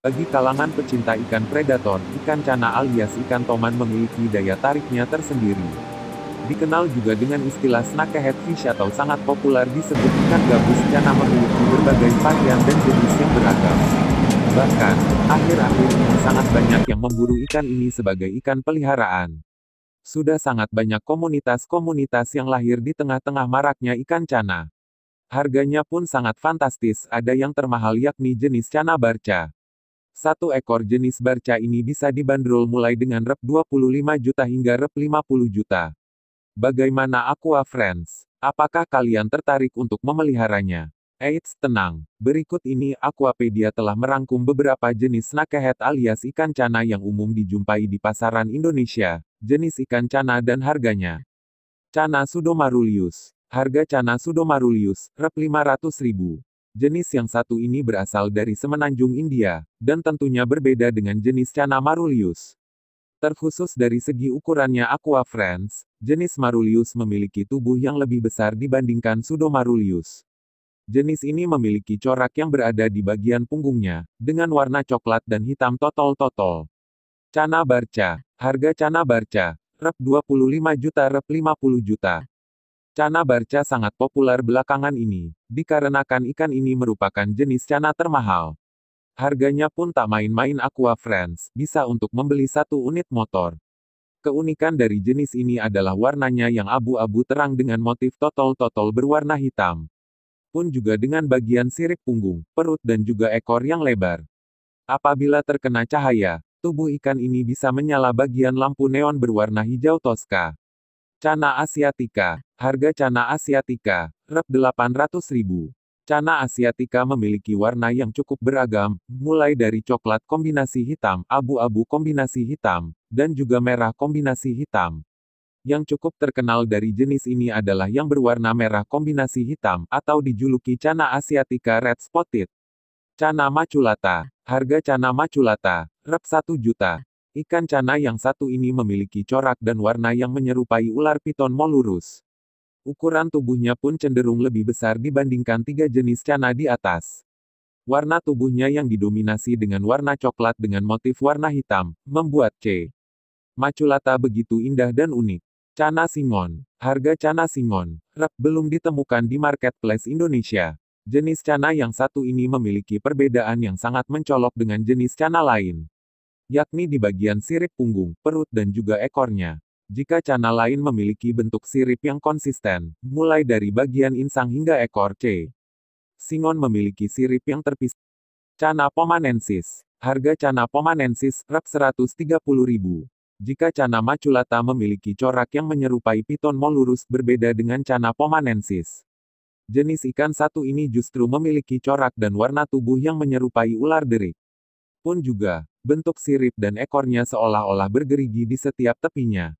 Bagi kalangan pecinta ikan predator, ikan cana alias ikan toman memiliki daya tariknya tersendiri. Dikenal juga dengan istilah snakehead fish atau sangat populer disebut ikan gabus cana memiliki berbagai varian dan jenis yang beragam. Bahkan, akhir-akhir ini sangat banyak yang memburu ikan ini sebagai ikan peliharaan. Sudah sangat banyak komunitas-komunitas yang lahir di tengah-tengah maraknya ikan cana. Harganya pun sangat fantastis, ada yang termahal yakni jenis cana barca. Satu ekor jenis barca ini bisa dibanderol mulai dengan rep 25 juta hingga rep 50 juta. Bagaimana Aqua Friends? Apakah kalian tertarik untuk memeliharanya? Eits tenang, berikut ini Aquapedia telah merangkum beberapa jenis snakehead alias ikan cana yang umum dijumpai di pasaran Indonesia, jenis ikan cana dan harganya. Cana Sudomarulius, harga cana Sudomarulius, rep 500 ribu. Jenis yang satu ini berasal dari semenanjung India, dan tentunya berbeda dengan jenis Cana Marulius. Terkhusus dari segi ukurannya Aqua Friends jenis Marulius memiliki tubuh yang lebih besar dibandingkan sudo marulius. Jenis ini memiliki corak yang berada di bagian punggungnya, dengan warna coklat dan hitam totol-totol. Cana Barca, harga Cana Barca, Rep 25 juta Rep 50 juta. Cana barca sangat populer belakangan ini, dikarenakan ikan ini merupakan jenis cana termahal. Harganya pun tak main-main Aqua Friends, bisa untuk membeli satu unit motor. Keunikan dari jenis ini adalah warnanya yang abu-abu terang dengan motif totol-totol berwarna hitam. Pun juga dengan bagian sirip punggung, perut dan juga ekor yang lebar. Apabila terkena cahaya, tubuh ikan ini bisa menyala bagian lampu neon berwarna hijau toska. Cana Asiatica, harga Cana Asiatica, Rp 800.000. Cana Asiatica memiliki warna yang cukup beragam, mulai dari coklat kombinasi hitam, abu-abu kombinasi hitam, dan juga merah kombinasi hitam. Yang cukup terkenal dari jenis ini adalah yang berwarna merah kombinasi hitam, atau dijuluki Cana Asiatica Red Spotted. Cana Maculata, harga Cana Maculata, Rp 1 juta. Ikan cana yang satu ini memiliki corak dan warna yang menyerupai ular piton molurus. Ukuran tubuhnya pun cenderung lebih besar dibandingkan tiga jenis cana di atas. Warna tubuhnya yang didominasi dengan warna coklat dengan motif warna hitam, membuat C. Maculata begitu indah dan unik. Cana Singon. Harga Cana Singon, rep, belum ditemukan di marketplace Indonesia. Jenis cana yang satu ini memiliki perbedaan yang sangat mencolok dengan jenis cana lain yakni di bagian sirip punggung, perut dan juga ekornya. Jika cana lain memiliki bentuk sirip yang konsisten, mulai dari bagian insang hingga ekor C. Singon memiliki sirip yang terpisah. Cana pomanensis. Harga cana pomanensis, Rp. 130.000. Jika cana maculata memiliki corak yang menyerupai piton molurus, berbeda dengan cana pomanensis. Jenis ikan satu ini justru memiliki corak dan warna tubuh yang menyerupai ular derik. Pun juga, bentuk sirip dan ekornya seolah-olah bergerigi di setiap tepinya.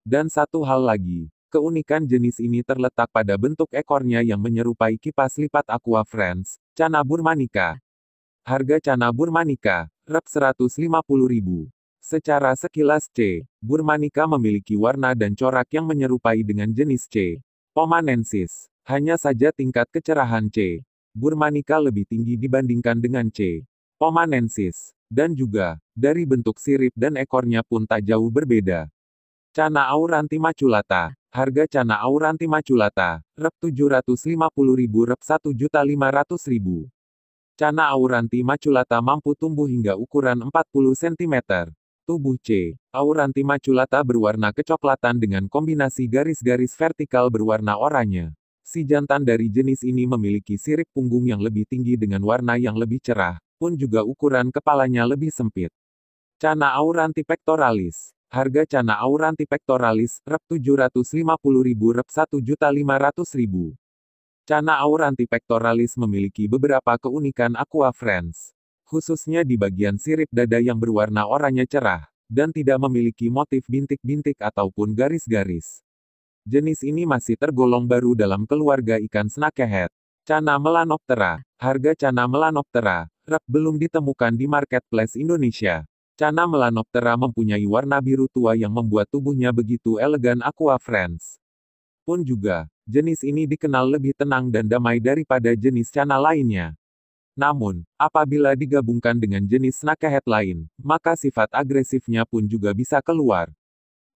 Dan satu hal lagi, keunikan jenis ini terletak pada bentuk ekornya yang menyerupai kipas lipat Aqua Friends, Cana Burmanica. Harga Cana Burmanica, Rp 150.000. Secara sekilas C, Burmanica memiliki warna dan corak yang menyerupai dengan jenis C. Pomanensis. Hanya saja tingkat kecerahan C. Burmanica lebih tinggi dibandingkan dengan C. Pomanensis. Dan juga, dari bentuk sirip dan ekornya pun tak jauh berbeda. Cana Auranti Maculata Harga Cana Auranti Maculata, Rp 750.000 rp 1.500.000. Cana Auranti Maculata mampu tumbuh hingga ukuran 40 cm. Tubuh C. Auranti Maculata berwarna kecoklatan dengan kombinasi garis-garis vertikal berwarna oranye. Si jantan dari jenis ini memiliki sirip punggung yang lebih tinggi dengan warna yang lebih cerah, pun juga ukuran kepalanya lebih sempit. Cana auranti pectoralis. Harga cana auranti pectoralis, Rp. 750.000 rp 1.500.000. Cana auranti pectoralis memiliki beberapa keunikan aqua friends. Khususnya di bagian sirip dada yang berwarna oranye cerah, dan tidak memiliki motif bintik-bintik ataupun garis-garis. Jenis ini masih tergolong baru dalam keluarga ikan snakehead. Cana melanoptera. Harga cana melanoptera, belum ditemukan di marketplace Indonesia. Cana melanoptera mempunyai warna biru tua yang membuat tubuhnya begitu elegan aqua friends. Pun juga, jenis ini dikenal lebih tenang dan damai daripada jenis cana lainnya. Namun, apabila digabungkan dengan jenis snakehead lain, maka sifat agresifnya pun juga bisa keluar.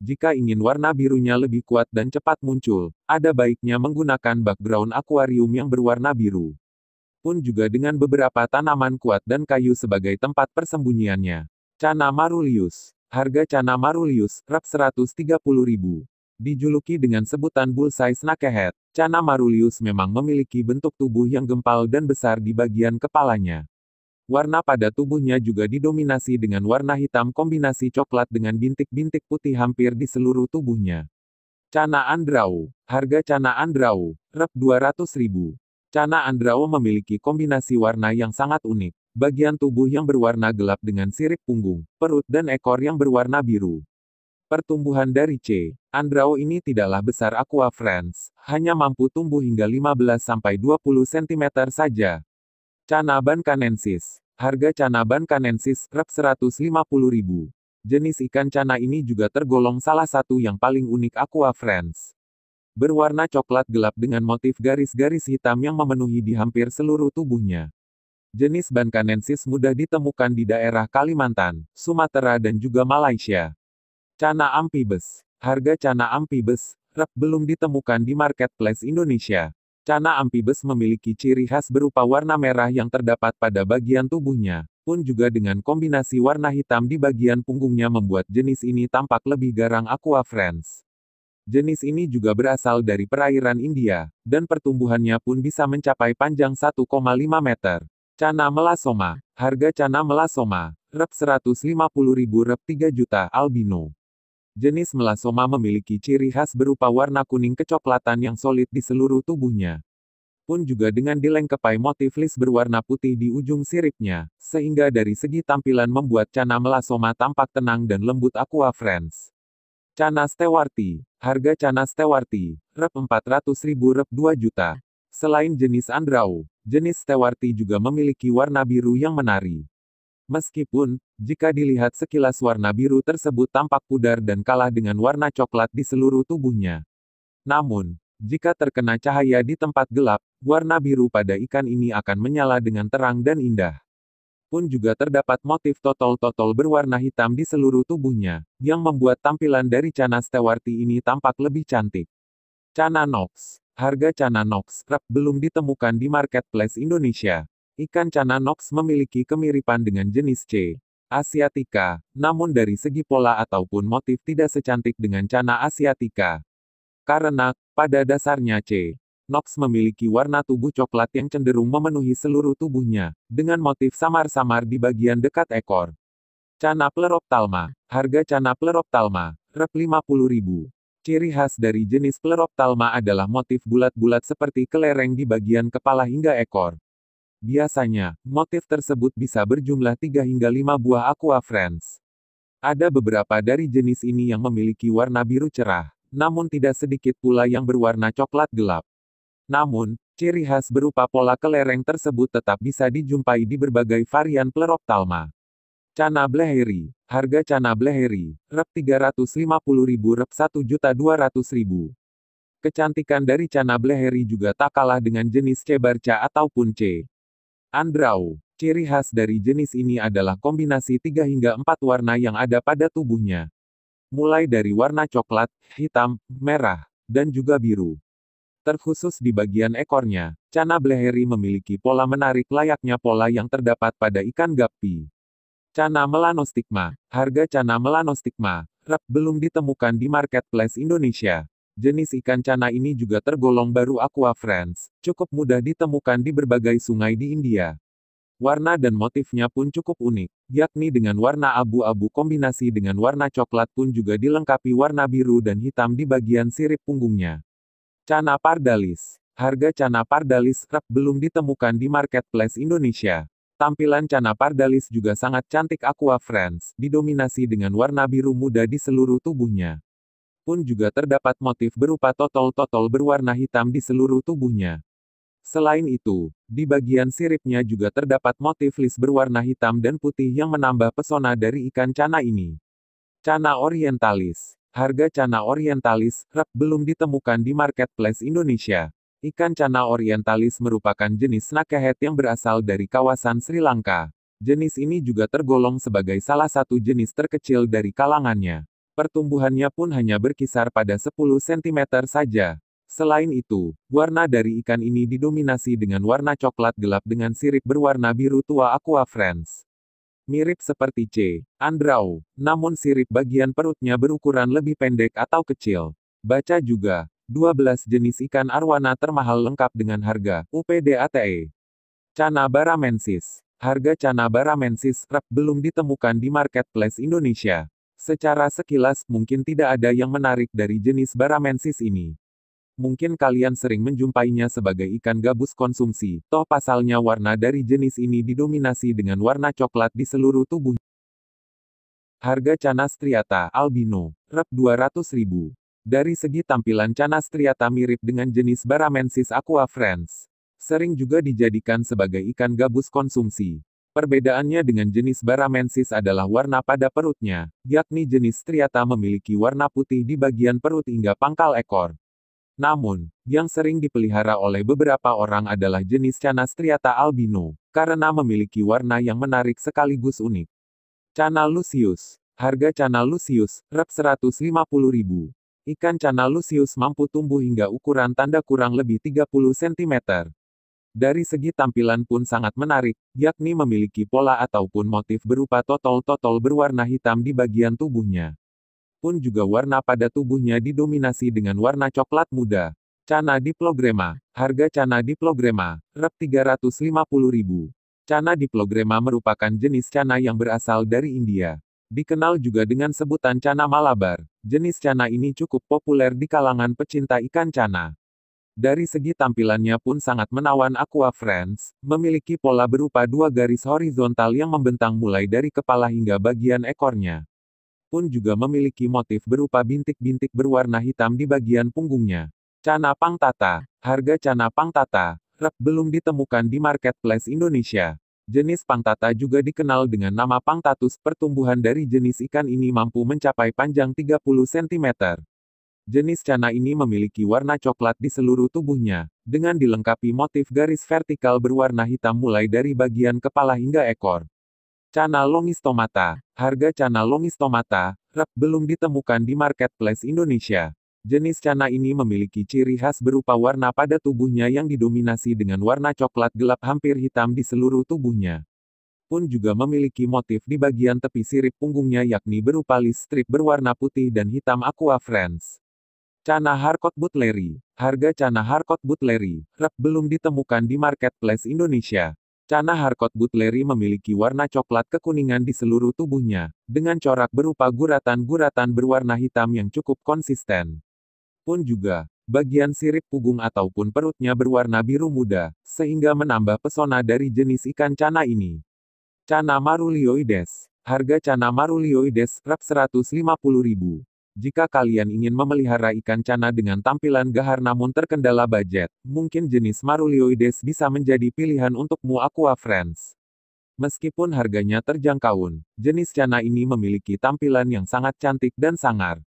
Jika ingin warna birunya lebih kuat dan cepat muncul, ada baiknya menggunakan background aquarium yang berwarna biru pun juga dengan beberapa tanaman kuat dan kayu sebagai tempat persembunyiannya. Cana Marulius. Harga Cana Marulius, Rp 130.000. Dijuluki dengan sebutan bullseye snakehead, Cana Marulius memang memiliki bentuk tubuh yang gempal dan besar di bagian kepalanya. Warna pada tubuhnya juga didominasi dengan warna hitam kombinasi coklat dengan bintik-bintik putih hampir di seluruh tubuhnya. Cana Andrau. Harga Cana Andrau, Rp 200.000. Cana Andrao memiliki kombinasi warna yang sangat unik. Bagian tubuh yang berwarna gelap dengan sirip punggung, perut dan ekor yang berwarna biru. Pertumbuhan dari C. Andrao ini tidaklah besar aqua friends, hanya mampu tumbuh hingga 15-20 cm saja. Cana canensis. Harga Cana canensis Rp 150.000. Jenis ikan cana ini juga tergolong salah satu yang paling unik aqua friends berwarna coklat gelap dengan motif garis-garis hitam yang memenuhi di hampir seluruh tubuhnya. Jenis Bankanensis mudah ditemukan di daerah Kalimantan, Sumatera dan juga Malaysia. Cana Ampibes. Harga Cana Ampibes, rep belum ditemukan di marketplace Indonesia. Cana Ampibes memiliki ciri khas berupa warna merah yang terdapat pada bagian tubuhnya, pun juga dengan kombinasi warna hitam di bagian punggungnya membuat jenis ini tampak lebih garang aqua friends. Jenis ini juga berasal dari perairan India, dan pertumbuhannya pun bisa mencapai panjang 1,5 meter. Cana melasoma. Harga cana melasoma. Rep 150.000 rep 3 juta albino. Jenis melasoma memiliki ciri khas berupa warna kuning kecoklatan yang solid di seluruh tubuhnya. Pun juga dengan dilengkapi motif lis berwarna putih di ujung siripnya, sehingga dari segi tampilan membuat cana melasoma tampak tenang dan lembut aqua friends. Cana Tewarti, harga Cana Tewarti, Rep 400 ribu Rep 2 juta. Selain jenis Andrau, jenis Tewarti juga memiliki warna biru yang menari. Meskipun, jika dilihat sekilas warna biru tersebut tampak pudar dan kalah dengan warna coklat di seluruh tubuhnya. Namun, jika terkena cahaya di tempat gelap, warna biru pada ikan ini akan menyala dengan terang dan indah pun juga terdapat motif totol-totol berwarna hitam di seluruh tubuhnya, yang membuat tampilan dari Chana Stewarti ini tampak lebih cantik. Chana Nox. Harga Chana Nox Crab belum ditemukan di marketplace Indonesia. Ikan Chana Nox memiliki kemiripan dengan jenis C. Asiatica, namun dari segi pola ataupun motif tidak secantik dengan Chana Asiatica. Karena, pada dasarnya C. Knox memiliki warna tubuh coklat yang cenderung memenuhi seluruh tubuhnya, dengan motif samar-samar di bagian dekat ekor. Cana Pleroptalma. Harga Cana Pleroptalma, Rp 50.000. Ciri khas dari jenis Pleroptalma adalah motif bulat-bulat seperti kelereng di bagian kepala hingga ekor. Biasanya, motif tersebut bisa berjumlah 3 hingga 5 buah aqua friends. Ada beberapa dari jenis ini yang memiliki warna biru cerah, namun tidak sedikit pula yang berwarna coklat gelap. Namun, ciri khas berupa pola kelereng tersebut tetap bisa dijumpai di berbagai varian Pleroptalma. Cana Bleheri, harga Cana Bleheri, Rp 350.000 Rp 1.200.000. Kecantikan dari Cana Bleheri juga tak kalah dengan jenis C ataupun C. Andrau. Ciri khas dari jenis ini adalah kombinasi 3 hingga 4 warna yang ada pada tubuhnya. Mulai dari warna coklat, hitam, merah, dan juga biru. Terkhusus di bagian ekornya, Cana Bleheri memiliki pola menarik layaknya pola yang terdapat pada ikan gapi. Cana melanostigma, harga cana melanostigma, rep belum ditemukan di marketplace Indonesia. Jenis ikan cana ini juga tergolong baru aqua friends, cukup mudah ditemukan di berbagai sungai di India. Warna dan motifnya pun cukup unik, yakni dengan warna abu-abu kombinasi dengan warna coklat pun juga dilengkapi warna biru dan hitam di bagian sirip punggungnya. Cana Pardalis Harga Cana Pardalis kerap belum ditemukan di marketplace Indonesia. Tampilan Cana Pardalis juga sangat cantik Aqua Friends, didominasi dengan warna biru muda di seluruh tubuhnya. Pun juga terdapat motif berupa totol-totol berwarna hitam di seluruh tubuhnya. Selain itu, di bagian siripnya juga terdapat motif lis berwarna hitam dan putih yang menambah pesona dari ikan cana ini. Cana orientalis Harga cana orientalis, rep, belum ditemukan di marketplace Indonesia. Ikan cana orientalis merupakan jenis snakehead yang berasal dari kawasan Sri Lanka. Jenis ini juga tergolong sebagai salah satu jenis terkecil dari kalangannya. Pertumbuhannya pun hanya berkisar pada 10 cm saja. Selain itu, warna dari ikan ini didominasi dengan warna coklat gelap dengan sirip berwarna biru tua aqua friends mirip seperti C. Andrau, namun sirip bagian perutnya berukuran lebih pendek atau kecil. Baca juga, 12 jenis ikan arwana termahal lengkap dengan harga UPDATE. Cana baramensis. Harga cana baramensis rep belum ditemukan di marketplace Indonesia. Secara sekilas, mungkin tidak ada yang menarik dari jenis baramensis ini. Mungkin kalian sering menjumpainya sebagai ikan gabus konsumsi, toh pasalnya warna dari jenis ini didominasi dengan warna coklat di seluruh tubuh. Harga Cana striata Albino, Rp 200.000. Dari segi tampilan Cana striata mirip dengan jenis Baramensis Aqua Friends. Sering juga dijadikan sebagai ikan gabus konsumsi. Perbedaannya dengan jenis Baramensis adalah warna pada perutnya, yakni jenis striata memiliki warna putih di bagian perut hingga pangkal ekor. Namun, yang sering dipelihara oleh beberapa orang adalah jenis Cana striata albino, karena memiliki warna yang menarik sekaligus unik. Cana lucius. Harga Cana lucius, Rp 150.000. Ikan Cana lucius mampu tumbuh hingga ukuran tanda kurang lebih 30 cm. Dari segi tampilan pun sangat menarik, yakni memiliki pola ataupun motif berupa totol-totol berwarna hitam di bagian tubuhnya pun juga warna pada tubuhnya didominasi dengan warna coklat muda. Cana diplogrema. Harga cana diplogrema, Rp 350.000. Cana diplogrema merupakan jenis cana yang berasal dari India. Dikenal juga dengan sebutan cana malabar. Jenis cana ini cukup populer di kalangan pecinta ikan cana. Dari segi tampilannya pun sangat menawan Aqua Friends, memiliki pola berupa dua garis horizontal yang membentang mulai dari kepala hingga bagian ekornya pun juga memiliki motif berupa bintik-bintik berwarna hitam di bagian punggungnya. Cana Pang Tata, harga Cana Pang Tata, rep belum ditemukan di marketplace Indonesia. Jenis pangtata juga dikenal dengan nama pangtatus. Pertumbuhan dari jenis ikan ini mampu mencapai panjang 30 cm. Jenis cana ini memiliki warna coklat di seluruh tubuhnya, dengan dilengkapi motif garis vertikal berwarna hitam mulai dari bagian kepala hingga ekor. Cana longis Tomata. Harga cana longis longistomata, rep, belum ditemukan di marketplace Indonesia. Jenis cana ini memiliki ciri khas berupa warna pada tubuhnya yang didominasi dengan warna coklat gelap hampir hitam di seluruh tubuhnya. Pun juga memiliki motif di bagian tepi sirip punggungnya yakni berupa listrik berwarna putih dan hitam aqua friends. Cana Harkot Butleri. Harga cana Harkot Butleri, rep, belum ditemukan di marketplace Indonesia. Cana Harcourt Butleri memiliki warna coklat kekuningan di seluruh tubuhnya, dengan corak berupa guratan-guratan berwarna hitam yang cukup konsisten. Pun juga, bagian sirip punggung ataupun perutnya berwarna biru muda, sehingga menambah pesona dari jenis ikan cana ini. Cana Marulioides Harga cana Marulioides Rp150.000 jika kalian ingin memelihara ikan cana dengan tampilan gahar namun terkendala budget, mungkin jenis Marulioides bisa menjadi pilihan untukmu Aqua Friends. Meskipun harganya terjangkau, jenis cana ini memiliki tampilan yang sangat cantik dan sangar.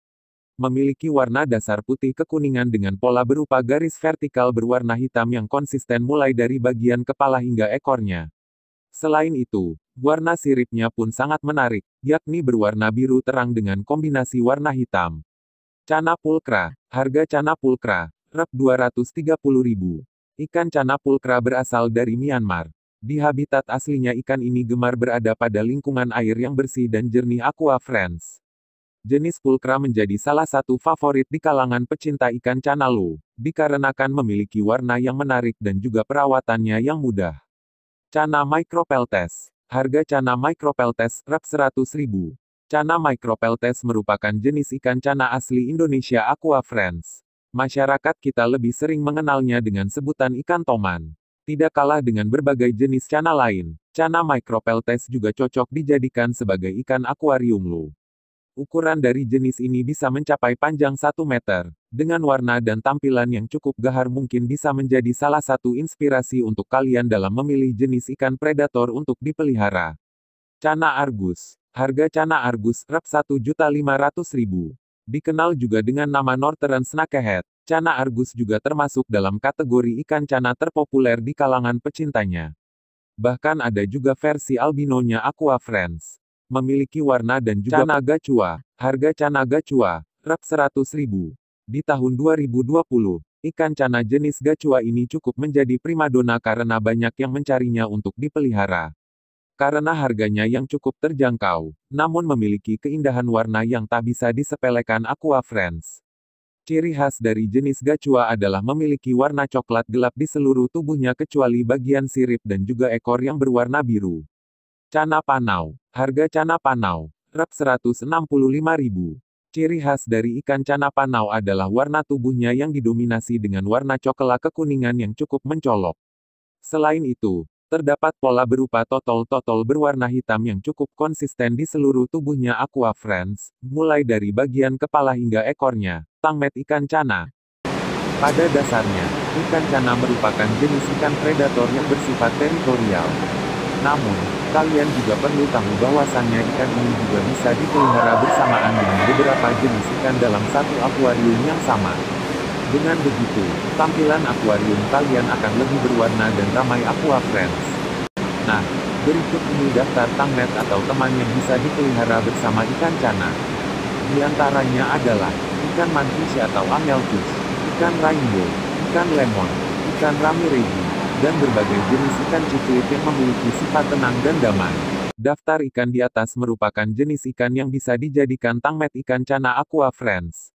Memiliki warna dasar putih kekuningan dengan pola berupa garis vertikal berwarna hitam yang konsisten mulai dari bagian kepala hingga ekornya. Selain itu, Warna siripnya pun sangat menarik, yakni berwarna biru terang dengan kombinasi warna hitam. Cana pulkra, harga cana pulkra, Rp 230.000. Ikan cana pulkra berasal dari Myanmar. Di habitat aslinya ikan ini gemar berada pada lingkungan air yang bersih dan jernih aqua friends jenis pulkra menjadi salah satu favorit di kalangan pecinta ikan canalu, dikarenakan memiliki warna yang menarik dan juga perawatannya yang mudah. Cana micropeltes Harga cana micropeltes, Rp 100.000. Cana micropeltes merupakan jenis ikan cana asli Indonesia Aqua Friends. Masyarakat kita lebih sering mengenalnya dengan sebutan ikan toman. Tidak kalah dengan berbagai jenis cana lain, cana micropeltes juga cocok dijadikan sebagai ikan akuarium lu. Ukuran dari jenis ini bisa mencapai panjang 1 meter. Dengan warna dan tampilan yang cukup gahar mungkin bisa menjadi salah satu inspirasi untuk kalian dalam memilih jenis ikan predator untuk dipelihara. Cana Argus. Harga cana Argus rp 1.500.000. Dikenal juga dengan nama Northern Snakehead. Cana Argus juga termasuk dalam kategori ikan cana terpopuler di kalangan pecintanya. Bahkan ada juga versi albinonya Aqua Friends memiliki warna dan juga Canaga Cua. Harga Canaga Cua, rap 100 ribu. Di tahun 2020, ikan cana jenis gacua ini cukup menjadi primadona karena banyak yang mencarinya untuk dipelihara. Karena harganya yang cukup terjangkau, namun memiliki keindahan warna yang tak bisa disepelekan Aqua Friends. Ciri khas dari jenis gacua adalah memiliki warna coklat gelap di seluruh tubuhnya kecuali bagian sirip dan juga ekor yang berwarna biru. Cana panau. Harga cana panau. Rp 165.000. Ciri khas dari ikan cana panau adalah warna tubuhnya yang didominasi dengan warna coklat kekuningan yang cukup mencolok. Selain itu, terdapat pola berupa totol-totol berwarna hitam yang cukup konsisten di seluruh tubuhnya Aqua Friends, mulai dari bagian kepala hingga ekornya, tangmet ikan cana. Pada dasarnya, ikan cana merupakan jenis ikan predator yang bersifat teritorial. Namun, Kalian juga perlu tahu bahwasannya ikan ini juga bisa dipelihara bersamaan dengan beberapa jenis ikan dalam satu akuarium yang sama. Dengan begitu, tampilan akuarium kalian akan lebih berwarna dan ramai aqua friends. Nah, berikut ini daftar tangnet atau teman yang bisa dipelihara bersama ikan cana. Di antaranya adalah ikan mantis atau amelfish, ikan rainbow, ikan lemon, ikan ramiregi, dan berbagai jenis ikan cucuit yang memiliki sifat tenang dan damai. Daftar ikan di atas merupakan jenis ikan yang bisa dijadikan tangmet ikan cana aqua friends.